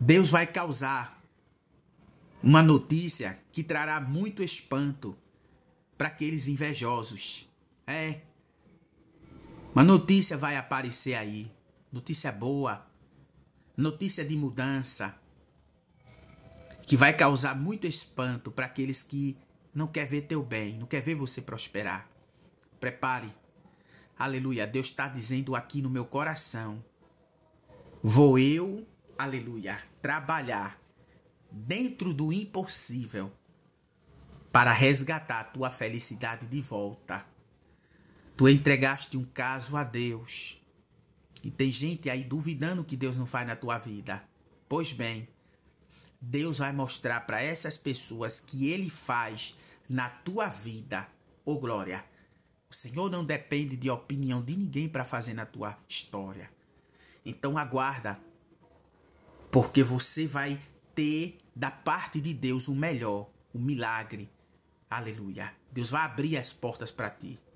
Deus vai causar uma notícia que trará muito espanto para aqueles invejosos. É. Uma notícia vai aparecer aí. Notícia boa. Notícia de mudança. Que vai causar muito espanto para aqueles que não quer ver teu bem, não quer ver você prosperar. Prepare. Aleluia. Deus está dizendo aqui no meu coração. Vou eu aleluia, trabalhar dentro do impossível para resgatar a tua felicidade de volta. Tu entregaste um caso a Deus. E tem gente aí duvidando que Deus não faz na tua vida. Pois bem, Deus vai mostrar para essas pessoas que ele faz na tua vida. Ô oh, glória. O Senhor não depende de opinião de ninguém para fazer na tua história. Então aguarda porque você vai ter da parte de Deus o melhor, o milagre. Aleluia. Deus vai abrir as portas para ti.